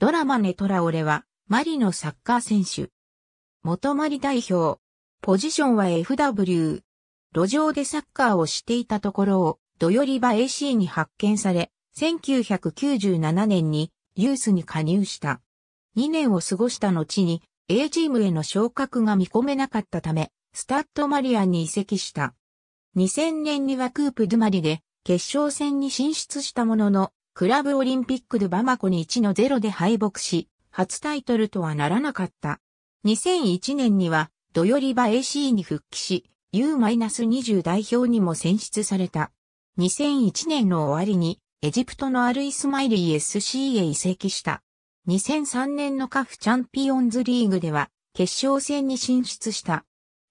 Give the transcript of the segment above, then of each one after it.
ドラマネトラオレは、マリのサッカー選手。元マリ代表。ポジションは FW。路上でサッカーをしていたところを、ドヨリバ AC に発見され、1997年にユースに加入した。2年を過ごした後に A チームへの昇格が見込めなかったため、スタッドマリアンに移籍した。2000年にはクープ・ドゥマリで決勝戦に進出したものの、クラブオリンピックでバマコに1の0で敗北し、初タイトルとはならなかった。2001年には、ドヨリバ AC に復帰し、U-20 代表にも選出された。2001年の終わりに、エジプトのアルイスマイリー SC へ移籍した。2003年のカフチャンピオンズリーグでは、決勝戦に進出した。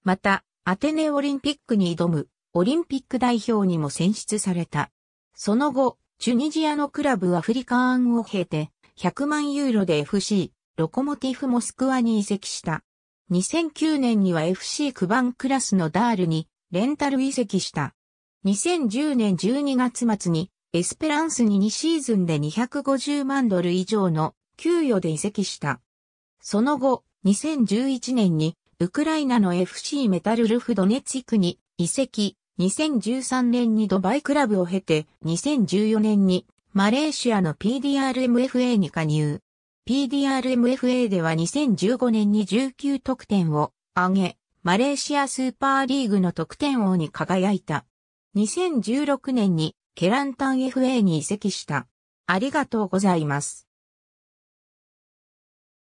また、アテネオリンピックに挑む、オリンピック代表にも選出された。その後、チュニジアのクラブアフリカーンを経て、100万ユーロで FC、ロコモティフモスクワに移籍した。2009年には FC クバンクラスのダールにレンタル移籍した。2010年12月末にエスペランスに2シーズンで250万ドル以上の給与で移籍した。その後、2011年にウクライナの FC メタルルフドネツィクに移籍、2013年にドバイクラブを経て、2014年にマレーシアの PDRMFA に加入。PDRMFA では2015年に19得点を上げ、マレーシアスーパーリーグの得点王に輝いた。2016年にケランタン FA に移籍した。ありがとうございます。